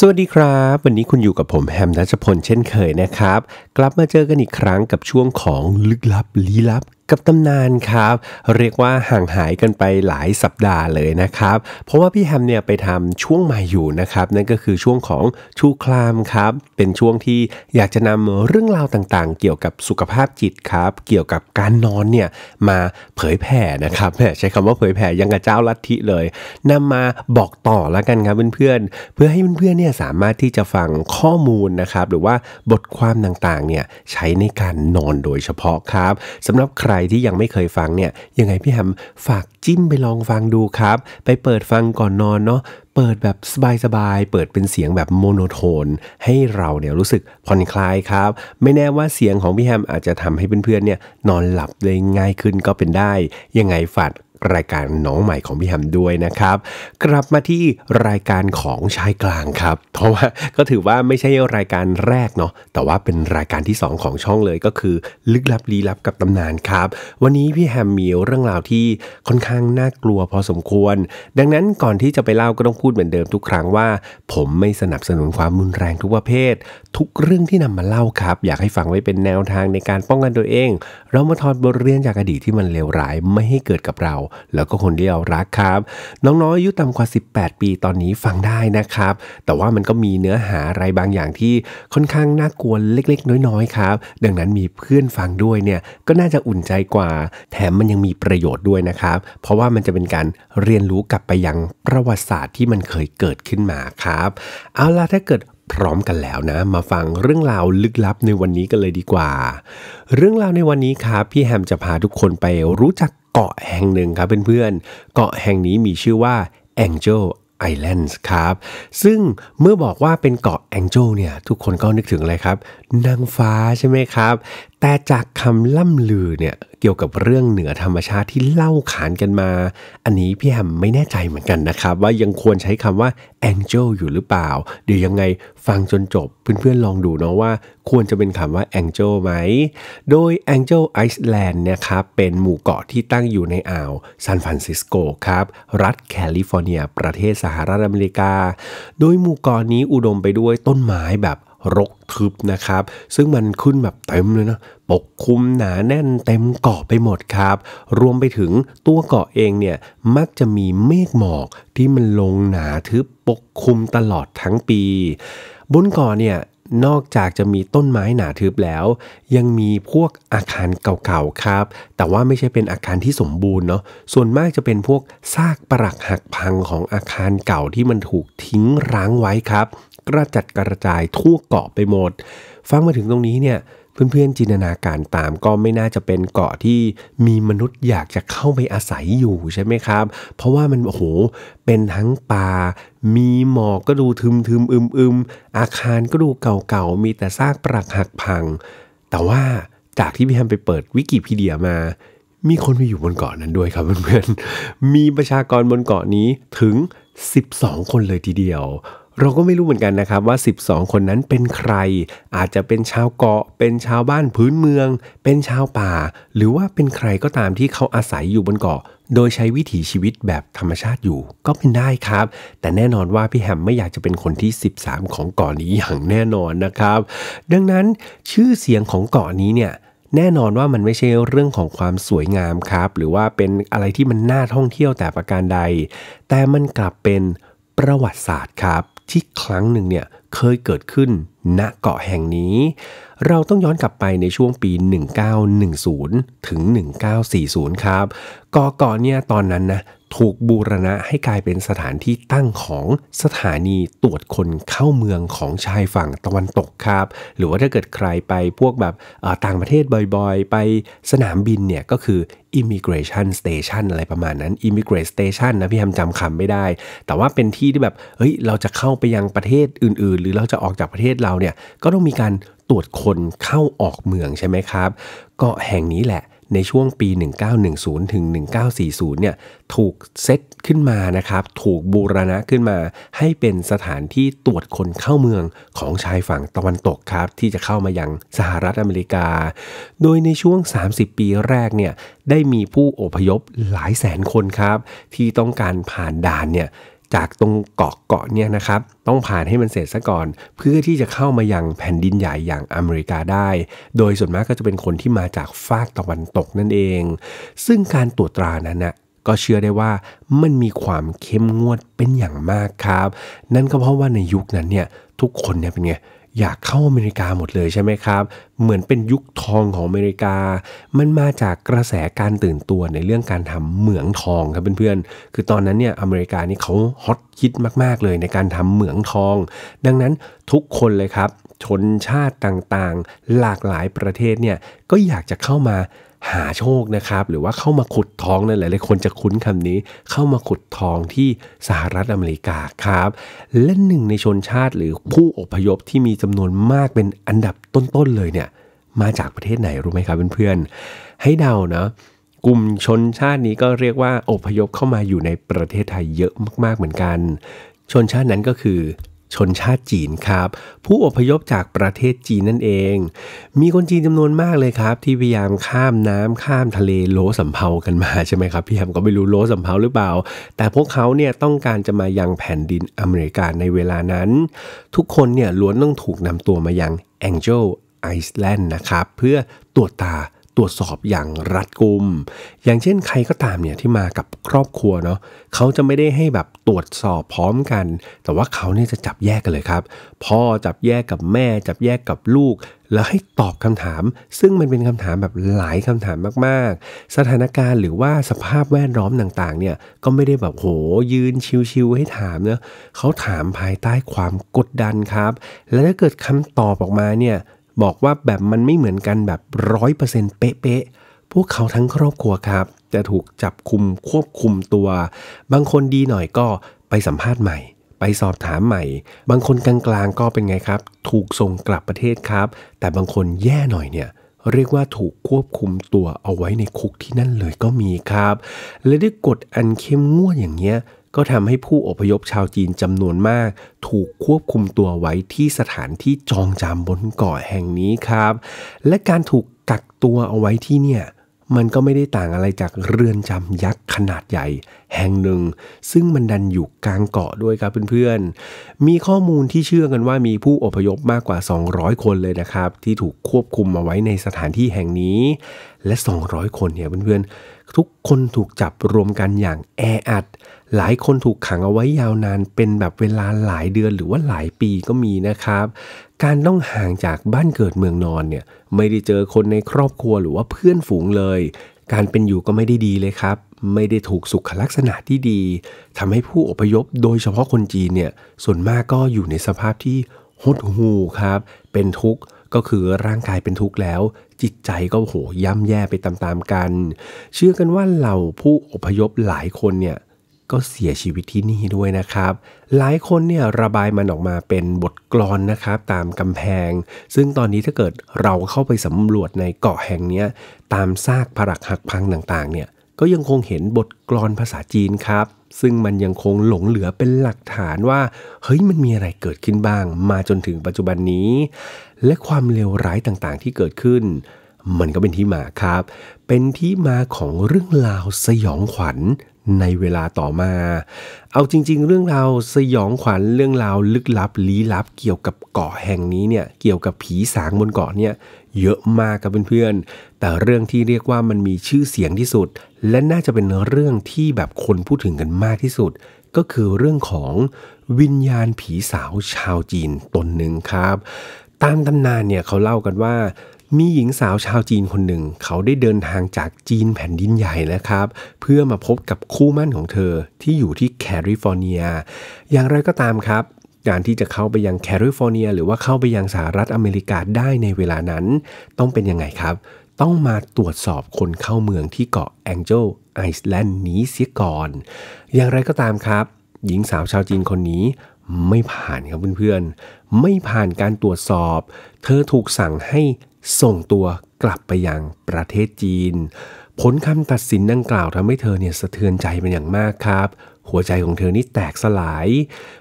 สวัสดีครับ วันนี้คุณอยู่กับผมแฮมนัชพลเช่นเคยนะครับ กลับมาเจอกันอีกครั้งกับช่วงของลึกลับลี้ลับกับตำนานครับ เรียกว่าห่างหายกันไปหลายสัปดาห์เลยนะครับ เพราะว่าพี่แฮมเนี่ยไปทำช่วงใหม่อยู่นะครับนั่นก็คือช่วงของชูคลามครับ เป็นช่วงที่อยากจะนำเรื่องราวต่างๆ เกี่ยวกับสุขภาพจิตครับ เกี่ยวกับการนอนเนี่ยมาเผยแผ่นะครับใช้คำว่าเผยแผ่ยังกับเจ้าลัทธิเลยนำมาบอกต่อแล้วกันครับเพื่อนๆเพื่อให้เพื่อนๆเนี่ยสามารถที่จะฟังข้อมูลนะครับ หรือว่าบทความต่างๆเนี่ยใช้ในการนอนโดยเฉพาะครับสำหรับใครที่ยังไม่เคยฟังเนี่ยยังไงพี่แฮมฝากจิ้มไปลองฟังดูครับไปเปิดฟังก่อนนอนเนาะเปิดแบบสบายๆเปิดเป็นเสียงแบบโมโนโทนให้เราเนี่ยรู้สึกผ่อนคลายครับ ไม่แน่ว่าเสียงของพี่แฮมอาจจะทำให้เพื่อนๆเนี่ยนอนหลับได้ง่ายขึ้นก็เป็นได้ ยังไงฝากรายการน้องใหม่ของพี่แฮมด้วยนะครับ กลับมาที่รายการของชายกลางครับ เพราะว่าก็ถือว่าไม่ใช่รายการแรกเนาะแต่ว่าเป็นรายการที่2ของช่องเลยก็คือลึกลับลี้ลับกับตำนานครับ วันนี้พี่แฮมมีเรื่องราวที่ค่อนข้างน่ากลัวพอสมควร ดังนั้นก่อนที่จะไปเล่าก็ต้องพูดเหมือนเดิมทุกครั้งว่า ผมไม่สนับสนุนความรุนแรงทุกประเภททุกเรื่องที่นำมาเล่าครับ อยากให้ฟังไว้เป็นแนวทางในการป้องกันตัวเอง เรามาถอดบทเรียนจากอดีตที่มันเลวร้ายไม่ให้เกิดกับเรา แล้วก็คนที่เรารักครับ น้องๆอายุต่ำกว่า 18 ปีตอนนี้ฟังได้นะครับ แต่ว่ามันก็มีเนื้อหาอะไรบางอย่างที่ค่อนข้างน่ากลัวเล็กๆ น้อยๆครับ ดังนั้นมีเพื่อนฟังด้วยเนี่ยก็น่าจะอุ่นใจกว่าแถมมันยังมีประโยชน์ด้วยนะครับ เพราะว่ามันจะเป็นการเรียนรู้กลับไปยังประวัติศาสตร์ที่มันเคยเกิดขึ้นมาครับเอาล่ะถ้าเกิดพร้อมกันแล้วนะมาฟังเรื่องราวลึกลับในวันนี้กันเลยดีกว่า เรื่องราวในวันนี้ครับ พี่แฮมจะพาทุกคนไปรู้จักเกาะแห่งหนึ่งครับเพื่อนๆเกาะแห่งนี้มีชื่อว่า Angel Islands ครับ ซึ่งเมื่อบอกว่าเป็นเกาะแอง e จเนี่ยทุกคนก็นึกถึงอะไรครับ นางฟ้าใช่ไหมครับแต่จากคำล่ำลือเนี่ยเกี่ยวกับเรื่องเหนือธรรมชาติที่เล่าขานกันมา อันนี้พี่แฮมไม่แน่ใจเหมือนกันนะครับ ว่ายังควรใช้คำว่า angel อยู่หรือเปล่า เดี๋ยวยังไงฟังจนจบ เพื่อนๆลองดูเนาะว่าควรจะเป็นคำว่า angel ไหม โดย angel Island เนี่ยครับเป็นหมู่เกาะที่ตั้งอยู่ในอ่าวซานฟรานซิสโกครับรัฐแคลิฟอร์เนีย ประเทศสหรัฐอเมริกา โดยหมู่เกาะนี้อุดมไปด้วยต้นไม้แบบรกทึบนะครับ ซึ่งมันขึ้นแบบเต็มเลยนะปกคลุมหนาแน่นเต็มเกาะไปหมดครับ รวมไปถึงตัวเกาะเองเนี่ยมักจะมีเมฆหมอกที่มันลงหนาทึบปกคลุมตลอดทั้งปี บนเกาะเนี่ยนอกจากจะมีต้นไม้หนาทึบแล้ว ยังมีพวกอาคารเก่าๆครับ แต่ว่าไม่ใช่เป็นอาคารที่สมบูรณ์เนาะส่วนมากจะเป็นพวกซากปรักหักพังของอาคารเก่าที่มันถูกทิ้งร้างไว้ครับกระจัดกระจายทั่วเกาะไปหมด ฟังมาถึงตรงนี้เนี่ยเพื่อนๆ จินตนาการตามก็ไม่น่าจะเป็นเกาะที่มีมนุษย์อยากจะเข้าไปอาศัยอยู่ใช่ไหมครับ เพราะว่ามันโอ้โหเป็นทั้งป่ามีหมอกก็ดูทึมๆึมอึมอึมอาคารก็ดูเก่าๆ มีแต่ซากปรักหักพัง แต่ว่าจากที่พี่แฮมไปเปิดวิกิพีเดียมา มีคนไปอยู่บนเกาะนั้นด้วยครับเพื่อนๆ มีประชากรบนเกาะนี้ถึง 12 คนเลยทีเดียวเราก็ไม่รู้เหมือนกันนะครับว่า 12 คนนั้นเป็นใคร อาจจะเป็นชาวเกาะ เป็นชาวบ้านพื้นเมือง เป็นชาวป่า หรือว่าเป็นใครก็ตามที่เขาอาศัยอยู่บนเกาะ โดยใช้วิถีชีวิตแบบธรรมชาติอยู่ ก็เป็นได้ครับ แต่แน่นอนว่าพี่แฮมไม่อยากจะเป็นคนที่ 13 ของเกาะนี้อย่างแน่นอนนะครับ ดังนั้นชื่อเสียงของเกาะนี้เนี่ย แน่นอนว่ามันไม่ใช่เรื่องของความสวยงามครับ หรือว่าเป็นอะไรที่มันน่าท่องเที่ยวแต่ประการใด แต่มันกลับเป็นประวัติศาสตร์ครับที่ครั้งหนึ่งเนี่ยเคยเกิดขึ้นณเกาะแห่งนี้ เราต้องย้อนกลับไปในช่วงปี 1910 ถึง 1940 ครับเกาะเกาะเนี่ยตอนนั้นนะถูกบูรณะให้กลายเป็นสถานที่ตั้งของสถานีตรวจคนเข้าเมืองของชายฝั่งตะวันตกครับ หรือว่าถ้าเกิดใครไปพวกแบบต่างประเทศบ่อยๆ ไปสนามบินเนี่ยก็คือ Immigration Station อะไรประมาณนั้น Immigration Station นะพี่ทำมจำคำไม่ได้ แต่ว่าเป็นที่ที่แบบ เฮ้ยเราจะเข้าไปยังประเทศอื่นนหรือเราจะออกจากประเทศเราเนี่ยก็ต้องมีการตรวจคนเข้าออกเมืองใช่ไหมครับเกาะแห่งนี้แหละในช่วงปี 1910ถึง1940 เนี่ยถูกเซตขึ้นมานะครับ ถูกบูรณะขึ้นมา ให้เป็นสถานที่ตรวจคนเข้าเมืองของชายฝั่งตะวันตกครับ ที่จะเข้ามายังสหรัฐอเมริกา โดยในช่วง 30 ปีแรกเนี่ยได้มีผู้อพยพหลายแสนคนครับ ที่ต้องการผ่านด่านเนี่ยจากตรงเกาะเกาะเนี่ยนะครับ ต้องผ่านให้มันเสร็จซะก่อนเพื่อที่จะเข้ามายังแผ่นดินใหญ่อย่างอเมริกาได้ โดยส่วนมากก็จะเป็นคนที่มาจากฟากตะวันตกนั่นเอง ซึ่งการตรวจตรานั้นนะก็เชื่อได้ว่ามันมีความเข้มงวดเป็นอย่างมากครับ นั่นก็เพราะว่าในยุคนั้นเนี่ยทุกคนเนี่ยเป็นไงอยากเข้าอเมริกาหมดเลยใช่ไหมครับ เหมือนเป็นยุคทองของอเมริกา มันมาจากกระแสการตื่นตัวในเรื่องการทำเหมืองทอง ครับเพื่อนๆ คือตอนนั้นเนี่ยอเมริกานี่เขาฮอตคิดมาก ๆเลยในการทำเหมืองทอง ดังนั้นทุกคนเลยครับ ชนชาติต่างๆ หลากหลายประเทศเนี่ยก็อยากจะเข้ามาหาโชคนะครับหรือว่าเข้ามาขุดทองนะหลายคนจะคุ้นคำนี้ เข้ามาขุดทองที่สหรัฐอเมริกาครับ และหนึ่งในชนชาติหรือผู้อพยพที่มีจำนวนมากเป็นอันดับต้นๆเลยเนี่ย มาจากประเทศไหนรู้ไหมครับเพื่อนๆให้เดานะ กลุ่มชนชาตินี้ก็เรียกว่าอพยพเข้ามาอยู่ในประเทศไทยเยอะมากๆเหมือนกัน ชนชาตินั้นก็คือชนชาติจีนครับ ผู้อพยพจากประเทศจีนนั่นเอง มีคนจีนจำนวนมากเลยครับ ที่พยายามข้ามน้ำข้ามทะเลโลสำเภากันมาใช่ไหมครับ พี่แฮมก็ไม่รู้โลสำเภาหรือเปล่า แต่พวกเขาเนี่ยต้องการจะมายังแผ่นดินอเมริกาในเวลานั้น ทุกคนเนี่ยล้วนต้องถูกนำตัวมายังแองเจิลไอซ์แลนด์นะครับ เพื่อตรวจตาตรวจสอบอย่างรัดกุม อย่างเช่นใครก็ตามเนี่ยที่มากับครอบครัวเนาะเขาจะไม่ได้ให้แบบตรวจสอบพร้อมกัน แต่ว่าเขาเนี่ยจะจับแยกกันเลยครับ พ่อจับแยกกับแม่จับแยกกับลูก แล้วให้ตอบคำถาม ซึ่งมันเป็นคำถามแบบหลายคำถามมาก ๆ สถานการณ์หรือว่าสภาพแวดล้อมต่าง ๆ เนี่ย ก็ไม่ได้แบบโหยืนชิวๆให้ถามเนะเขาถามภายใต้ความกดดันครับ และถ้าเกิดคำตอบออกมาเนี่ยบอกว่าแบบมันไม่เหมือนกันแบบร้อยเปอร์เซ็นต์เป๊ะๆ พวกเขาทั้งครอบครัวครับ จะถูกจับคุมควบคุมตัว บางคนดีหน่อยก็ไปสัมภาษณ์ใหม่ ไปสอบถามใหม่ บางคนกลางๆก็เป็นไงครับ ถูกส่งกลับประเทศครับ แต่บางคนแย่หน่อยเนี่ย เรียกว่าถูกควบคุมตัวเอาไว้ในคุกที่นั่นเลยก็มีครับ และด้วยกฎอันเข้มงวดอย่างเงี้ยก็ทำให้ผู้อพยพชาวจีนจำนวนมาก ถูกควบคุมตัวไว้ที่สถานที่จองจำบนเกาะแห่งนี้ครับ และการถูกกักตัวเอาไว้ที่เนี่ยมันก็ไม่ได้ต่างอะไรจากเรือนจำยักษ์ขนาดใหญ่แห่งหนึ่ง ซึ่งมันดันอยู่กลางเกาะด้วยครับเพื่อนๆ มีข้อมูลที่เชื่อกันว่ามีผู้อพยพมากกว่า 200 คนเลยนะครับ ที่ถูกควบคุมมาไว้ในสถานที่แห่งนี้ และ 200 คนเนี่ยเพื่อนๆ ทุกคนถูกจับรวมกันอย่างแออัดหลายคนถูกขังเอาไว้ยาวนานเป็นแบบเวลาหลายเดือนหรือว่าหลายปีก็มีนะครับการต้องห่างจากบ้านเกิดเมืองนอนเนี่ยไม่ได้เจอคนในครอบครัวหรือว่าเพื่อนฝูงเลย การเป็นอยู่ก็ไม่ได้ดีเลยครับ ไม่ได้ถูกสุขลักษณะที่ดี ทำให้ผู้อพยพโดยเฉพาะคนจีนเนี่ยส่วนมากก็อยู่ในสภาพที่หดหูครับ เป็นทุกข์ก็คือร่างกายเป็นทุกข์แล้ว จิตใจก็โหย่ำแย่ไปตามๆกัน เชื่อกันว่าเหล่าผู้อพยพหลายคนเนี่ยก็เสียชีวิตที่นี่ด้วยนะครับ หลายคนเนี่ยระบายมันออกมาเป็นบทกลอนนะครับตามกำแพง ซึ่งตอนนี้ถ้าเกิดเราเข้าไปสำรวจในเกาะแห่งนี้ตามซากผรักหักพังต่างๆ เนี่ย ก็ยังคงเห็นบทกลอนภาษาจีนครับ ซึ่งมันยังคงหลงเหลือเป็นหลักฐานว่าเฮ้ยมันมีอะไรเกิดขึ้นบ้าง มาจนถึงปัจจุบันนี้ และความเลวร้ายต่างๆที่เกิดขึ้น มันก็เป็นที่มาครับ เป็นที่มาของเรื่องราวสยองขวัญในเวลาต่อมา เอาจริงๆ เรื่องราวสยองขวัญเรื่องราว ลึกลับลี้ลับ เกี่ยวกับเกาะแห่งนี้เนี่ย เกี่ยวกับผีสางบนเกาะเนี่ยเยอะมากครับเพื่อนๆ แต่เรื่องที่เรียกว่ามันมีชื่อเสียงที่สุด และน่าจะเป็นเรื่องที่แบบคนพูดถึงกันมากที่สุด ก็คือเรื่องของวิญญาณผีสาวชาวจีนตนหนึ่งครับ ตามตำนานเนี่ยเขาเล่ากันว่ามีหญิงสาวชาวจีนคนหนึ่ง เขาได้เดินทางจากจีนแผ่นดินใหญ่นะครับเพื่อมาพบกับคู่มั่นของเธอที่อยู่ที่แคลิฟอร์เนีย อย่างไรก็ตามครับ การที่จะเข้าไปยังแคลิฟอร์เนีย หรือว่าเข้าไปยังสหรัฐอเมริกาได้ในเวลานั้น ต้องเป็นยังไงครับ ต้องมาตรวจสอบคนเข้าเมืองที่เกาะแองเจลไอซ์แลนด์นี้เสียก่อนอย่างไรก็ตามครับ หญิงสาวชาวจีนคนนี้ไม่ผ่านครับเพื่อนๆไม่ผ่านการตรวจสอบ เธอถูกสั่งให้ส่งตัวกลับไปยังประเทศจีน ผลคำตัดสินดังกล่าวทำให้เธอเนี่ยสะเทือนใจเป็นอย่างมากครับ หัวใจของเธอนี่แตกสลาย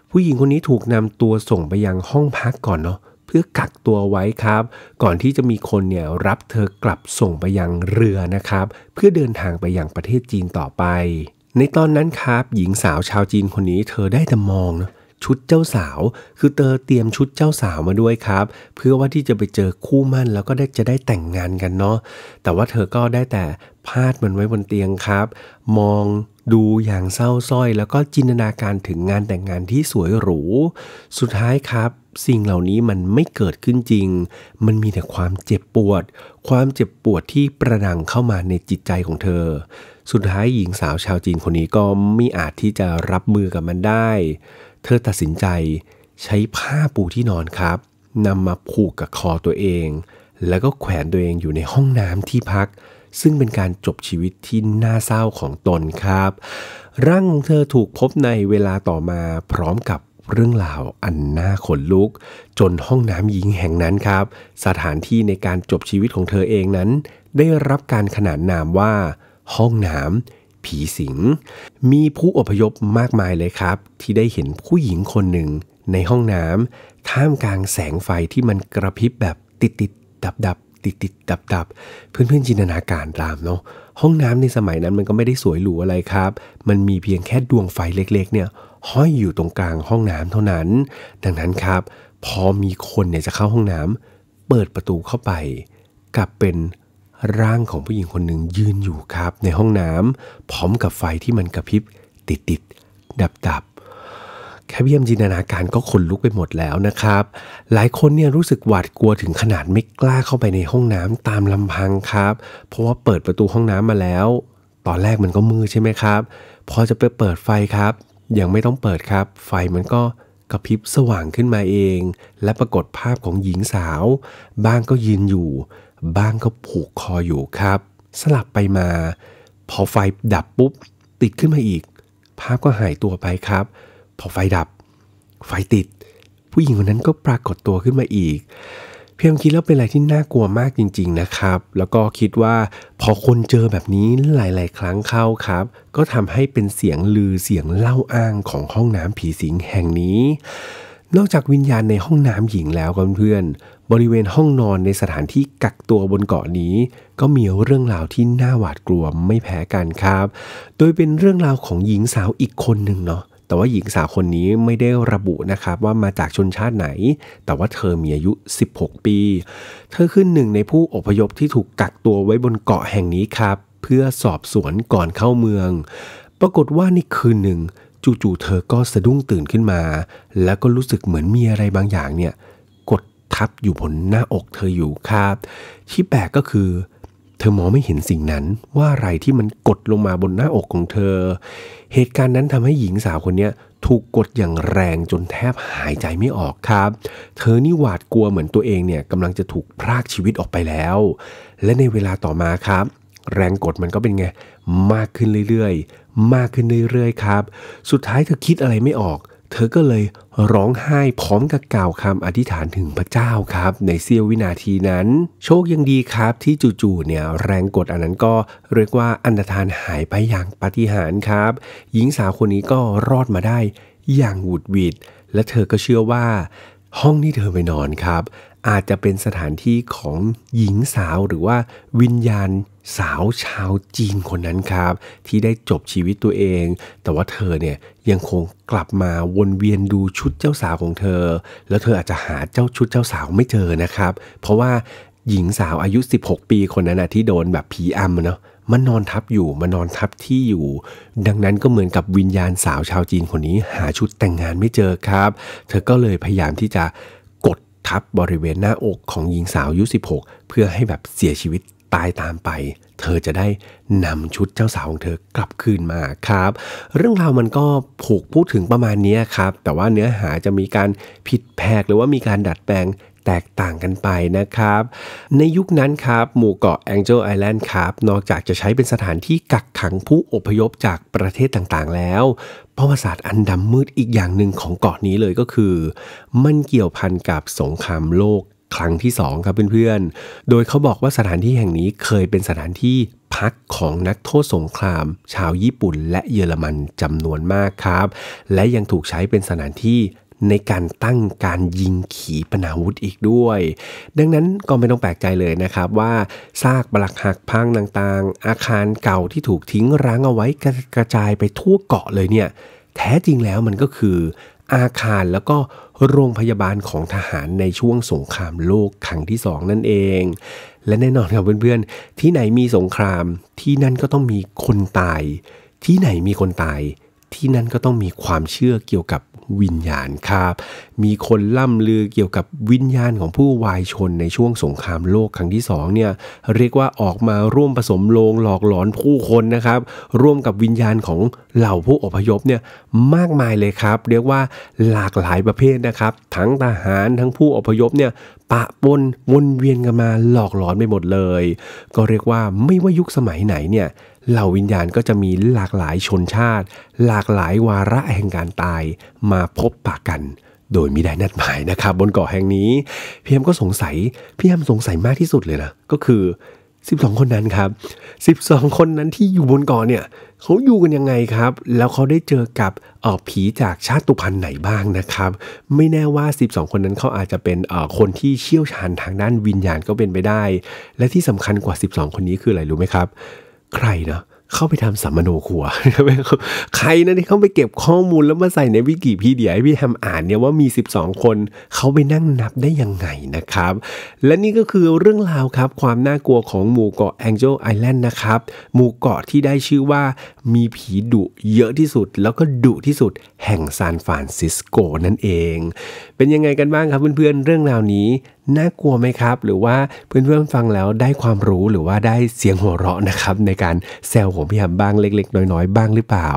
ผู้หญิงคนนี้ถูกนำตัวส่งไปยังห้องพักก่อนเนาะ เพื่อกักตัวไว้ครับ ก่อนที่จะมีคนเนี่ยรับเธอกลับส่งไปยังเรือนะครับ เพื่อเดินทางไปยังประเทศจีนต่อไป ในตอนนั้นครับ หญิงสาวชาวจีนคนนี้เธอได้แต่มองนะชุดเจ้าสาวคือเธอเตรียมชุดเจ้าสาวมาด้วยครับ เพื่อว่าที่จะไปเจอคู่มั่นแล้วก็ได้จะได้แต่งงานกันเนาะแต่ว่าเธอก็ได้แต่พาดมันไว้บนเตียงครับ มองดูอย่างเศร้าส้อย แล้วก็จินตนาการถึงงานแต่งงานที่สวยหรูสุดท้ายครับ สิ่งเหล่านี้มันไม่เกิดขึ้นจริง มันมีแต่ความเจ็บปวด ความเจ็บปวดที่ประดังเข้ามาในจิตใจของเธอ สุดท้ายหญิงสาวชาวจีนคนนี้ก็ไม่อาจที่จะรับมือกับมันได้เธอตัดสินใจใช้ผ้าปูที่นอนครับนำมาผูกกับคอตัวเอง แล้วก็แขวนตัวเองอยู่ในห้องน้ำที่พัก ซึ่งเป็นการจบชีวิตที่น่าเศร้าของตนครับ ร่างของเธอถูกพบในเวลาต่อมาพร้อมกับเรื่องราวอันน่าขนลุก จนห้องน้ำหญิงแห่งนั้นครับ สถานที่ในการจบชีวิตของเธอเองนั้น ได้รับการขนานนามว่าห้องน้ำผีสิงมีผู้อพยพมากมายเลยครับ ที่ได้เห็นผู้หญิงคนหนึ่งในห้องน้ำท่ามกลางแสงไฟที่มันกระพริบแบบติดติดดับดับติดติดดับดับเพื่อนเพื่อนจินตนาการตามเนาะห้องน้ำในสมัยนั้นมันก็ไม่ได้สวยหรูอะไรครับ มันมีเพียงแค่ดวงไฟเล็ก ๆ เนี่ยห้อยอยู่ตรงกลางห้องน้ำเท่านั้น ดังนั้นครับ พอมีคนเนี่ยจะเข้าห้องน้ำเปิดประตูเข้าไปกลับเป็นร่างของผู้หญิงคนหนึ่งยืนอยู่ครับในห้องน้ำพร้อมกับไฟที่มันกระพริบติดติดดับดับแค่เยี่ยมจินตนาการก็ขนลุกไปหมดแล้วนะครับ หลายคนเนี่ยรู้สึกหวาดกลัวถึงขนาดไม่กล้าเข้าไปในห้องน้ำตามลำพังครับ เพราะว่าเปิดประตูห้องน้ำมาแล้วตอนแรกมันก็มืดใช่ไหมครับพอจะไปเปิดไฟครับ ยังไม่ต้องเปิดครับ ไฟมันก็กระพริบสว่างขึ้นมาเอง และปรากฏภาพของหญิงสาว บ้างก็ยืนอยู่บ้างก็ผูกคออยู่ครับ สลับไปมา พอไฟดับปุ๊บ ติดขึ้นมาอีก ภาพก็หายตัวไปครับ พอไฟดับ ไฟติด ผู้หญิงคนนั้นก็ปรากฏตัวขึ้นมาอีก เพียงคิดแล้วเป็นอะไรที่น่ากลัวมากจริง ๆนะครับ แล้วก็คิดว่า พอคนเจอแบบนี้หลายๆ ครั้งเข้าครับ ก็ทำให้เป็นเสียงลือเสียงเล่าอ้างของห้องน้ำผีสิงแห่งนี้ นอกจากวิญญาณในห้องน้ำหญิงแล้วเพื่อนบริเวณห้องนอนในสถานที่กักตัวบนเกาะนี้ ก็มีเรื่องราวที่น่าหวาดกลัวไม่แพ้กันครับ โดยเป็นเรื่องราวของหญิงสาวอีกคนหนึ่งเนาะ แต่ว่าหญิงสาวคนนี้ไม่ได้ระบุนะครับว่ามาจากชนชาติไหน แต่ว่าเธอมีอายุ 16 ปี เธอคือหนึ่งในผู้อพยพที่ถูกกักตัวไว้บนเกาะแห่งนี้ครับ เพื่อสอบสวนก่อนเข้าเมือง ปรากฏว่าในคืนหนึ่ง จู่ๆเธอ ก็สะดุ้งตื่นขึ้นมา แล้วก็รู้สึกเหมือนมีอะไรบางอย่างเนี่ยทับอยู่บนหน้าอกเธออยู่ครับ ที่แปลกก็คือเธอมองไม่เห็นสิ่งนั้นว่าอะไรที่มันกดลงมาบนหน้าอกของเธอ เหตุการณ์นั้นทำให้หญิงสาวคนนี้ถูกกดอย่างแรงจนแทบหายใจไม่ออกครับ เธอนี่หวาดกลัวเหมือนตัวเองเนี่ยกำลังจะถูกพรากชีวิตออกไปแล้ว และในเวลาต่อมาครับ แรงกดมันก็เป็นไง มากขึ้นเรื่อยๆมากขึ้นเรื่อยๆครับ สุดท้ายเธอคิดอะไรไม่ออกเธอก็เลยร้องไห้พร้อมกับกล่าวคำอธิษฐานถึงพระเจ้าครับ ในเสี้ยววินาทีนั้น โชคยังดีครับที่จู่ๆเนี่ยแรงกดอันนั้นก็เรียกว่าอันตรธานหายไปอย่างปาฏิหาริย์ครับ หญิงสาวคนนี้ก็รอดมาได้อย่างหวุดหวิดและเธอก็เชื่อว่าห้องที่เธอไปนอนครับอาจจะเป็นสถานที่ของหญิงสาวหรือว่าวิญญาณสาวชาวจีนคนนั้นครับ ที่ได้จบชีวิตตัวเอง แต่ว่าเธอเนี่ยยังคงกลับมาวนเวียนดูชุดเจ้าสาวของเธอ แล้วเธออาจจะหาเจ้าชุดเจ้าสาวไม่เจอนะครับ เพราะว่าหญิงสาวอายุ 16 ปีคนนั้นนะที่โดนแบบผีอำเนาะมันนอนทับอยู่มันนอนทับที่อยู่ ดังนั้นก็เหมือนกับวิญญาณสาวชาวจีนคนนี้หาชุดแต่งงานไม่เจอครับเธอก็เลยพยายามที่จะทับบริเวณหน้าอกของหญิงสาวอายุ 16 เพื่อให้แบบเสียชีวิตตายตามไป เธอจะได้นำชุดเจ้าสาวของเธอกลับคืนมาครับ เรื่องราวมันก็ผูกพูดถึงประมาณนี้ครับ แต่ว่าเนื้อหาจะมีการผิดแพกหรือว่ามีการดัดแปลงแตกต่างกันไปนะครับ ในยุคนั้นครับ หมู่เกาะแองเจลไอแลนด์ครับ นอกจากจะใช้เป็นสถานที่กักขังผู้อพยพจากประเทศต่างๆแล้วประวัติศาสตร์อันดำมืดอีกอย่างหนึ่งของเกาะนี้เลยก็คือ มันเกี่ยวพันกับสงครามโลกครั้งที่ 2 ครับเพื่อน ๆ โดยเขาบอกว่าสถานที่แห่งนี้เคยเป็นสถานที่พักของนักโทษสงคราม ชาวญี่ปุ่นและเยอรมันจำนวนมากครับ และยังถูกใช้เป็นสถานที่ในการตั้งการยิงขีปนาวุธอีกด้วย ดังนั้นก็ไม่ต้องแปลกใจเลยนะครับว่าซากปลักหักพังต่างๆ อาคารเก่าที่ถูกทิ้งร้างเอาไว้กระจายไปทั่วเกาะเลยเนี่ย แท้จริงแล้วมันก็คือ อาคารแล้วก็โรงพยาบาลของทหารในช่วงสงครามโลกครั้งที่สองนั่นเอง และแน่นอนครับเพื่อนๆ ที่ไหนมีสงครามที่นั่นก็ต้องมีคนตายที่ไหนมีคนตาย ที่นั่นก็ต้องมีความเชื่อเกี่ยวกับวิญญาณครับ มีคนล่ำลือเกี่ยวกับวิญญาณของผู้วายชนในช่วงสงครามโลกครั้งที่สองเนี่ยเรียกว่าออกมาร่วมผสมโลงหลอกหลอนผู้คนนะครับ ร่วมกับวิญญาณของเหล่าผู้อพยพเนี่ยมากมายเลยครับ เรียกว่าหลากหลายประเภทนะครับ ทั้งทหารทั้งผู้อพยพเนี่ยปะปนวนเวียนกันมาหลอกหลอนไปหมดเลย ก็เรียกว่าไม่ว่ายุคสมัยไหนเนี่ยเหล่าวิญญาณก็จะมีหลากหลายชนชาติ หลากหลายวาระแห่งการตายมาพบปะกัน โดยม่ได้นัดหมายนะครับบนเกาะแห่งนี้พี่แอมก็สงสัยพี่แอมสงสัยมากที่สุดเลยนะก็คือ12 คนนั้นครับ 12 คนนั้นที่อยู่บนเกาะเนี่ยเขาอยู่กันยังไงครับ แล้วเขาได้เจอกับออผีจากชาติพันธุ์ไหนบ้างนะครับ ไม่แน่ว่า 12 คนนั้นเขาอาจจะเป็นออคนที่เชี่ยวชาญทางด้าน วิญญาณก็เป็นไปได้ และที่สำคัญกว่า 12 คนนี้คืออะไรรู้ไหมครับ ใครเนาะเข้าไปทำสัมมโนครัว ใครนะที่เข้าไปเก็บข้อมูลแล้วมาใส่ในวิกิพีเดียให้พี่ทำอ่านเนี่ยว่ามี 12 คนเขาไปนั่งนับได้ยังไงนะครับ และนี่ก็คือเรื่องราวครับ ความน่ากลัวของหมู่เกาะแองเจลไอแลนด์นะครับหมู่เกาะที่ได้ชื่อว่ามีผีดุเยอะที่สุด แล้วก็ดุที่สุด แห่งซานฟรานซิสโกนั่นเอง เป็นยังไงกันบ้างครับเพื่อนๆเรื่องราวนี้น่ากลัวไหมครับ หรือว่าเพื่อนๆฟังแล้วได้ความรู้หรือว่าได้เสียงหัวเราะนะครับในการแซวของพี่แฮมบ้างเล็กๆ น้อยๆ บ้างหรือเปล่า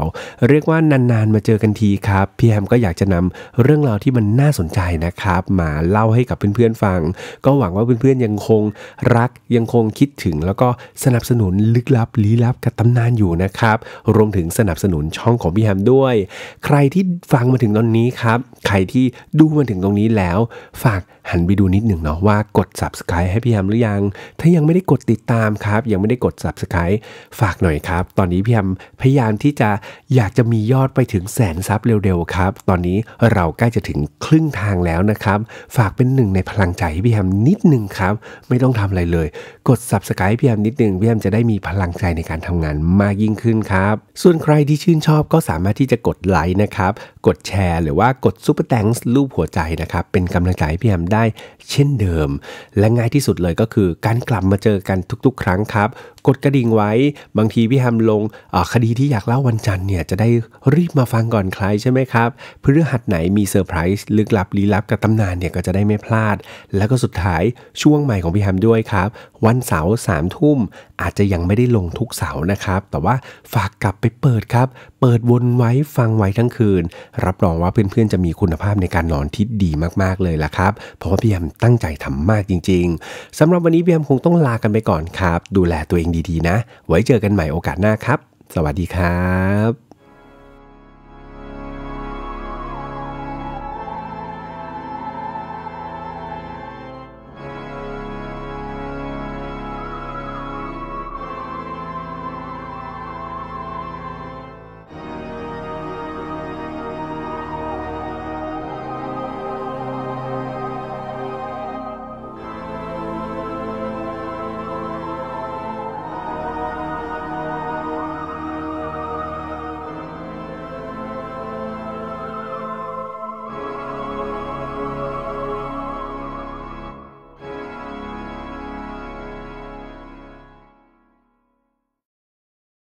เรียกว่านานๆมาเจอกันทีครับพี่แฮมก็อยากจะนำเรื่องราวที่มันน่าสนใจนะครับ มาเล่าให้กับเพื่อนๆฟัง ก็หวังว่าเพื่อนๆยังคง รักยังคงคิดถึงแล้วก็สนับสนุนลึกลับ ลี้ลับกับตำนานอยู่นะครับ รวมถึงสนับสนุนช่องของพี่แฮมด้วย ใครที่ฟังมาถึงตอนนี้ครับ ใครที่ดูมาถึงตรงนี้แล้วฝากหันไปดูนิดหนึ่งเนาะว่ากด subscribe ให้พี่ยฮมหรือยัง ถ้ายังไม่ได้กดติดตามครับยังไม่ได้กด subscribe ฝากหน่อยครับตอนนี้พี่ยฮมพยายามที่จะอยากจะมียอดไปถึงแสนซับเร็วๆครับ ตอนนี้เราใกล้จะถึงครึ่งทางแล้วนะครับ ฝากเป็นหนึ่งในพลังใจให้พี่ยฮมนิดหนึ่งครับ ไม่ต้องทำอะไรเลย กด subscribe พี่ยฮมนิดหนึ่งพี่ยฮมจะได้มีพลังใจในการทำงานมากยิ่งขึ้นครับ ส่วนใครที่ชื่นชอบก็สามารถที่จะกดไลค์นะครับกดแชร์ หรือว่ากดซูเปอร์แตงส์รูปหัวใจนะครับ เป็นกำลังใจให้พี่แอมได้เช่นเดิม และง่ายที่สุดเลยก็คือการกลับมาเจอกันทุกๆ ครั้งครับ กดกระดิ่งไว้ บางทีพี่แฮมลง คดีที่อยากเล่าวันจันทร์เนี่ยจะได้รีบมาฟังก่อนใครใช่ไหมครับเพื่อหัดไหนมีเซอร์ไพรส์ลึกลับลี้ลับกับตำนานเนี่ยก็จะได้ไม่พลาด แล้วก็สุดท้ายช่วงใหม่ของพี่แฮมด้วยครับวันเสาร์สามทุ่ม อาจจะยังไม่ได้ลงทุกเสาร์นะครับ แต่ว่าฝากกลับไปเปิดครับ เปิดวนไว้ฟังไว้ทั้งคืน รับรองว่าเพื่อนๆ จะมีคุณภาพในการนอนที่ดีมากๆเลยล่ะครับ เพราะว่าพี่แอมตั้งใจทำมากจริงๆ สำหรับวันนี้พี่แอมคงต้องลากันไปก่อนครับ ดูแลตัวเองดีๆนะ ไว้เจอกันใหม่โอกาสหน้าครับ สวัสดีครับ